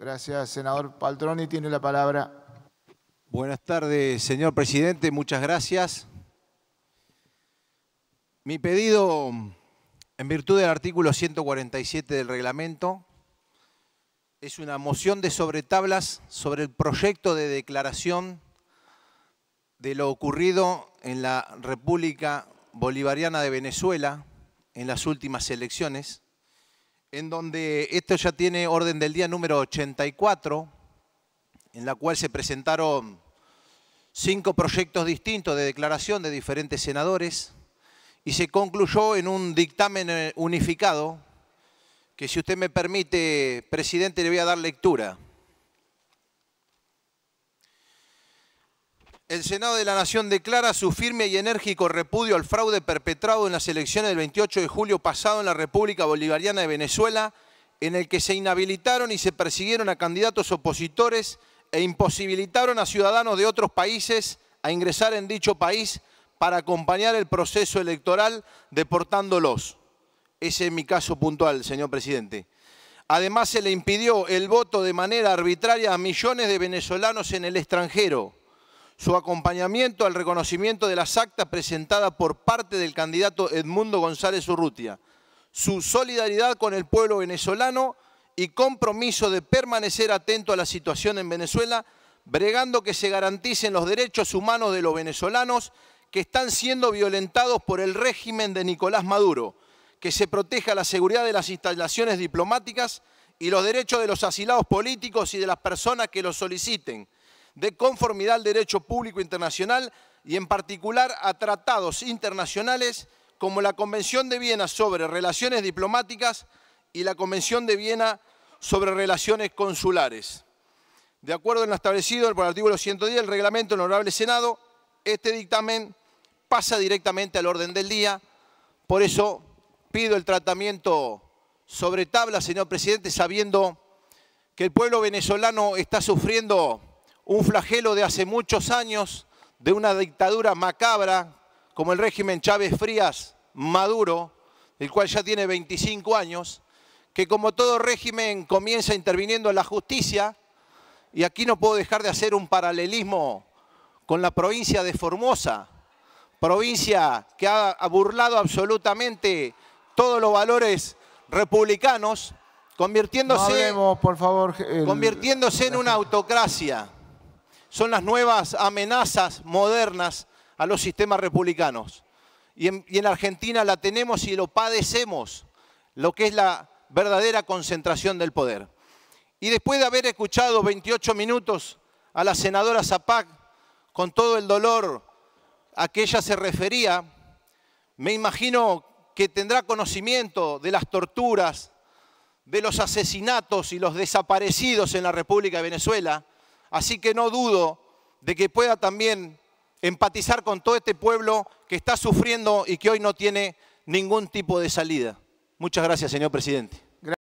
Gracias, senador Paltroni. Tiene la palabra. Buenas tardes, señor presidente. Muchas gracias. Mi pedido, en virtud del artículo 147 del reglamento, es una moción de sobretablas sobre el proyecto de declaración de lo ocurrido en la República Bolivariana de Venezuela en las últimas elecciones en donde esto ya tiene orden del día número 84, en la cual se presentaron cinco proyectos distintos de declaración de diferentes senadores y se concluyó en un dictamen eh, unificado que si usted me permite, presidente, le voy a dar lectura. el Senado de la Nación declara su firme y enérgico repudio al fraude perpetrado en las elecciones del 28 de julio pasado en la República Bolivariana de Venezuela, en el que se inhabilitaron y se persiguieron a candidatos opositores e imposibilitaron a ciudadanos de otros países a ingresar en dicho país para acompañar el proceso electoral deportándolos. Ese es mi caso puntual, señor presidente. Además, se le impidió el voto de manera arbitraria a millones de venezolanos en el extranjero su acompañamiento al reconocimiento de las actas presentadas por parte del candidato Edmundo González Urrutia, su solidaridad con el pueblo venezolano y compromiso de permanecer atento a la situación en Venezuela, bregando que se garanticen los derechos humanos de los venezolanos que están siendo violentados por el régimen de Nicolás Maduro, que se proteja la seguridad de las instalaciones diplomáticas y los derechos de los asilados políticos y de las personas que los soliciten, de conformidad al derecho público internacional y en particular a tratados internacionales como la Convención de Viena sobre Relaciones Diplomáticas y la Convención de Viena sobre Relaciones Consulares. De acuerdo en lo establecido por el artículo 110 del reglamento del Honorable Senado, este dictamen pasa directamente al orden del día. Por eso pido el tratamiento sobre tabla, señor presidente, sabiendo que el pueblo venezolano está sufriendo un flagelo de hace muchos años, de una dictadura macabra, como el régimen Chávez Frías Maduro, el cual ya tiene 25 años, que como todo régimen comienza interviniendo en la justicia, y aquí no puedo dejar de hacer un paralelismo con la provincia de Formosa, provincia que ha burlado absolutamente todos los valores republicanos, convirtiéndose, convirtiéndose en una autocracia son las nuevas amenazas modernas a los sistemas republicanos. Y en, Argentina la tenemos y lo padecemos, lo que es la verdadera concentración del poder. Y después de haber escuchado 28 minutos a la senadora Zapac, con todo el dolor a que ella se refería, me imagino que tendrá conocimiento de las torturas, de los asesinatos y los desaparecidos en la República de Venezuela, Así que no dudo de que pueda también empatizar con todo este pueblo que está sufriendo y que hoy no tiene ningún tipo de salida. Muchas gracias, señor presidente.